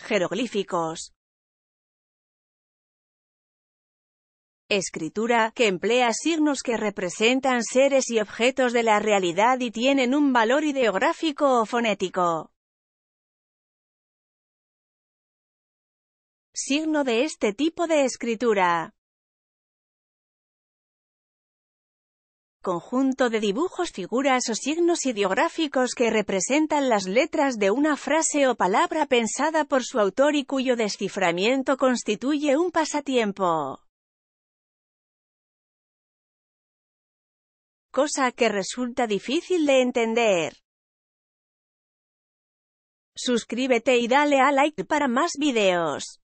Jeroglíficos. Escritura, que emplea signos que representan seres y objetos de la realidad y tienen un valor ideográfico o fonético. Signo de este tipo de escritura. Conjunto de dibujos, figuras o signos ideográficos que representan las letras de una frase o palabra pensada por su autor y cuyo desciframiento constituye un pasatiempo. Cosa que resulta difícil de entender. Suscríbete y dale a like para más videos.